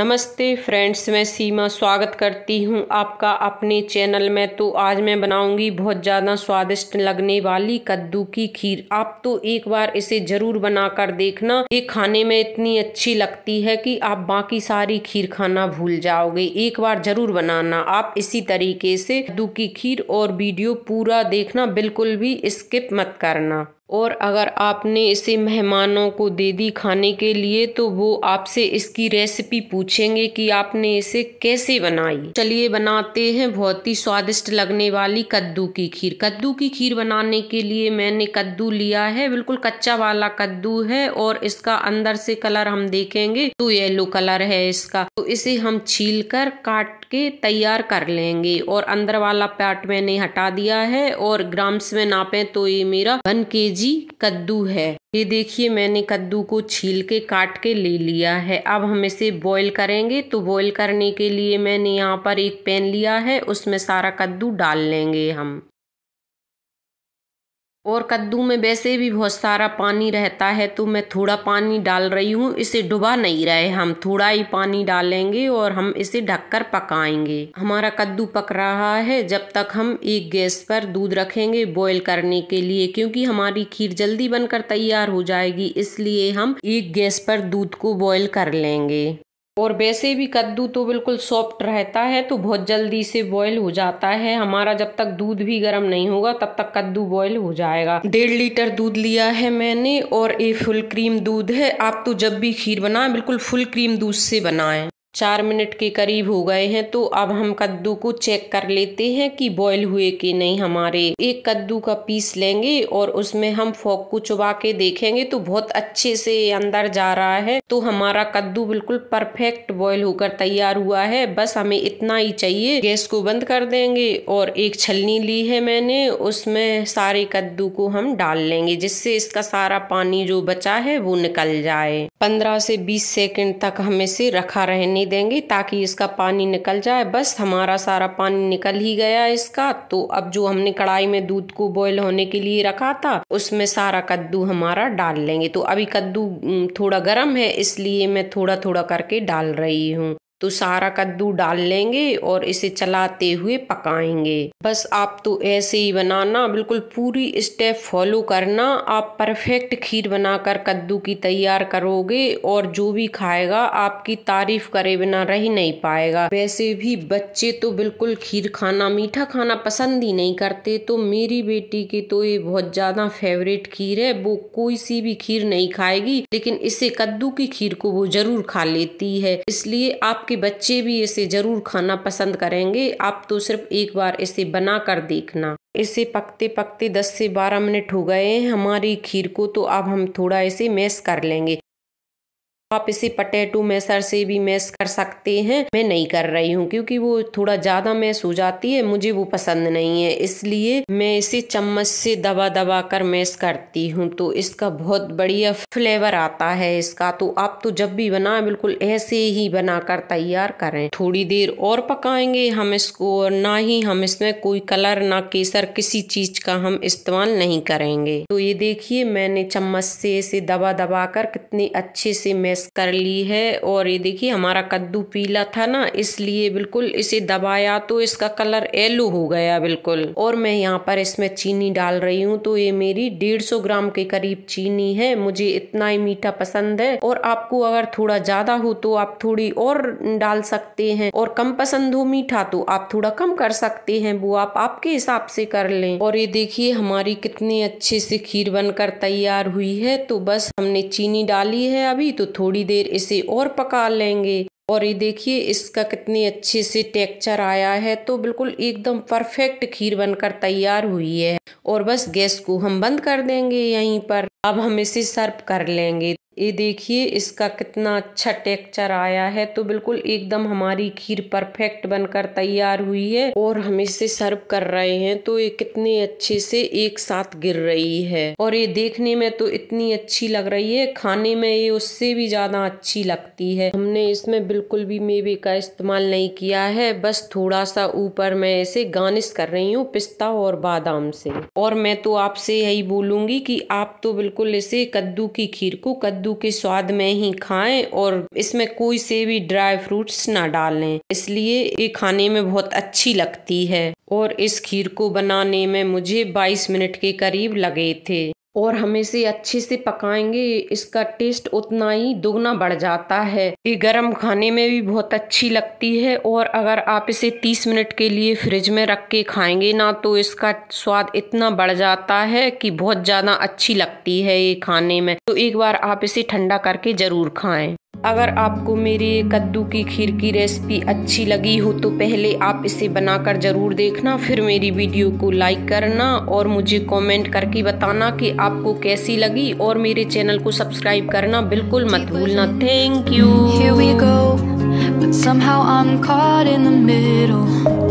नमस्ते फ्रेंड्स मैं सीमा स्वागत करती हूं आपका अपने चैनल में तो आज मैं बनाऊंगी बहुत ज़्यादा स्वादिष्ट लगने वाली कद्दू की खीर आप तो एक बार इसे ज़रूर बनाकर देखना ये खाने में इतनी अच्छी लगती है कि आप बाकी सारी खीर खाना भूल जाओगे एक बार ज़रूर बनाना आप इसी तरीके से कद्दू की खीर और वीडियो पूरा देखना बिल्कुल भी स्किप मत करना और अगर आपने इसे मेहमानों को दे दी खाने के लिए तो वो आपसे इसकी रेसिपी पूछेंगे कि आपने इसे कैसे बनाई चलिए बनाते हैं बहुत ही स्वादिष्ट लगने वाली कद्दू की खीर कद्दू की खीर बनाने के लिए मैंने कद्दू लिया है बिल्कुल कच्चा वाला कद्दू है और इसका अंदर से कलर हम देखेंगे तो येलो कलर है इसका तो इसे हम छील कर काट के तैयार कर लेंगे और अंदर वाला पार्ट मैंने हटा दिया है और ग्राम्स में नापे तो ये मेरा वन के जी कद्दू है ये देखिए मैंने कद्दू को छील के काट के ले लिया है अब हम इसे बॉईल करेंगे तो बॉईल करने के लिए मैंने यहाँ पर एक पैन लिया है उसमें सारा कद्दू डाल लेंगे हम और कद्दू में वैसे भी बहुत सारा पानी रहता है तो मैं थोड़ा पानी डाल रही हूँ इसे डुबा नहीं रहे हम थोड़ा ही पानी डालेंगे और हम इसे ढककर पकाएंगे हमारा कद्दू पक रहा है जब तक हम एक गैस पर दूध रखेंगे बॉईल करने के लिए क्योंकि हमारी खीर जल्दी बनकर तैयार हो जाएगी इसलिए हम एक गैस पर दूध को बॉयल कर लेंगे और वैसे भी कद्दू तो बिल्कुल सॉफ्ट रहता है तो बहुत जल्दी से बॉयल हो जाता है हमारा जब तक दूध भी गर्म नहीं होगा तब तक कद्दू बॉयल हो जाएगा डेढ़ लीटर दूध लिया है मैंने और ये फुल क्रीम दूध है आप तो जब भी खीर बनाएं बिल्कुल फुल क्रीम दूध से बनाएं चार मिनट के करीब हो गए हैं तो अब हम कद्दू को चेक कर लेते हैं कि बॉईल हुए कि नहीं हमारे एक कद्दू का पीस लेंगे और उसमें हम फोक को चुबा के देखेंगे तो बहुत अच्छे से अंदर जा रहा है तो हमारा कद्दू बिल्कुल परफेक्ट बॉईल होकर तैयार हुआ है बस हमें इतना ही चाहिए गैस को बंद कर देंगे और एक छलनी ली है मैंने उसमें सारे कद्दू को हम डाल लेंगे जिससे इसका सारा पानी जो बचा है वो निकल जाए पंद्रह से बीस सेकेंड तक हम इसे रखा रहने देंगे ताकि इसका पानी निकल जाए बस हमारा सारा पानी निकल ही गया इसका तो अब जो हमने कढ़ाई में दूध को बॉयल होने के लिए रखा था उसमें सारा कद्दू हमारा डाल लेंगे तो अभी कद्दू थोड़ा गर्म है इसलिए मैं थोड़ा थोड़ा करके डाल रही हूँ तो सारा कद्दू डाल लेंगे और इसे चलाते हुए पकाएंगे बस आप तो ऐसे ही बनाना बिल्कुल पूरी स्टेप फॉलो करना आप परफेक्ट खीर बनाकर कद्दू की तैयार करोगे और जो भी खाएगा आपकी तारीफ करे बिना रह नहीं पाएगा वैसे भी बच्चे तो बिल्कुल खीर खाना मीठा खाना पसंद ही नहीं करते तो मेरी बेटी की तो ये बहुत ज़्यादा फेवरेट खीर है वो कोई सी भी खीर नहीं खाएगी लेकिन इसे कद्दू की खीर को वो जरूर खा लेती है इसलिए आप आपके बच्चे भी इसे ज़रूर खाना पसंद करेंगे आप तो सिर्फ एक बार इसे बना कर देखना इसे पकते पकते 10 से 12 मिनट हो गए हैं हमारी खीर को तो अब हम थोड़ा इसे मैश कर लेंगे आप इसे पटेटो मैसर से भी मैस कर सकते हैं मैं नहीं कर रही हूँ क्योंकि वो थोड़ा ज़्यादा मैस हो जाती है मुझे वो पसंद नहीं है इसलिए मैं इसे चम्मच से दबा दबा कर मैस करती हूँ तो इसका बहुत बढ़िया फ्लेवर आता है इसका तो आप तो जब भी बनाए बिल्कुल ऐसे ही बनाकर तैयार करें थोड़ी देर और पकाएंगे हम इसको और ना ही हम इसमें कोई कलर ना केसर किसी चीज़ का हम इस्तेमाल नहीं करेंगे तो ये देखिए मैंने चम्मच से इसे दबा दबा कर कितने अच्छे से मैस प्रेस कर ली है और ये देखिए हमारा कद्दू पीला था ना इसलिए बिल्कुल इसे दबाया तो इसका कलर येलो हो गया बिल्कुल और मैं यहाँ पर इसमें चीनी डाल रही हूँ तो ये मेरी डेढ़ सौ ग्राम के करीब चीनी है मुझे इतना ही मीठा पसंद है और आपको अगर थोड़ा ज्यादा हो तो आप थोड़ी और डाल सकते हैं और कम पसंद हो मीठा तो आप थोड़ा कम कर सकते हैं वो आप आपके हिसाब से कर लें और ये देखिए हमारी कितनी अच्छे से खीर बनकर तैयार हुई है तो बस हमने चीनी डाली है अभी तो थोड़ी थोड़ी देर इसे और पका लेंगे और ये देखिए इसका कितने अच्छे से टेक्चर आया है तो बिल्कुल एकदम परफेक्ट खीर बनकर तैयार हुई है और बस गैस को हम बंद कर देंगे यहीं पर अब हम इसे सर्व कर लेंगे ये देखिए इसका कितना अच्छा टेक्चर आया है तो बिल्कुल एकदम हमारी खीर परफेक्ट बनकर तैयार हुई है और हम इसे सर्व कर रहे हैं तो ये कितने अच्छे से एक साथ गिर रही है और ये देखने में तो इतनी अच्छी लग रही है खाने में ये उससे भी ज्यादा अच्छी लगती है हमने इसमें बिल्कुल भी मेवे का इस्तेमाल नहीं किया है बस थोड़ा सा ऊपर मैं इसे गार्निश कर रही हूँ पिस्ता और बादाम से और मैं तो आपसे यही बोलूंगी की आप तो बिल्कुल इसे कद्दू की खीर को कद्दू कद्दू के स्वाद में ही खाएं और इसमें कोई से भी ड्राई फ्रूट्स ना डालें इसलिए ये खाने में बहुत अच्छी लगती है और इस खीर को बनाने में मुझे 22 मिनट के करीब लगे थे और हम इसे अच्छे से पकाएंगे इसका टेस्ट उतना ही दुगना बढ़ जाता है ये गरम खाने में भी बहुत अच्छी लगती है और अगर आप इसे 30 मिनट के लिए फ्रिज में रख के खाएंगे ना तो इसका स्वाद इतना बढ़ जाता है कि बहुत ज़्यादा अच्छी लगती है ये खाने में तो एक बार आप इसे ठंडा करके ज़रूर खाएँ अगर आपको मेरे कद्दू की खीर की रेसिपी अच्छी लगी हो तो पहले आप इसे बनाकर ज़रूर देखना फिर मेरी वीडियो को लाइक करना और मुझे कमेंट करके बताना कि आपको कैसी लगी और मेरे चैनल को सब्सक्राइब करना बिल्कुल मत भूलना थैंक यू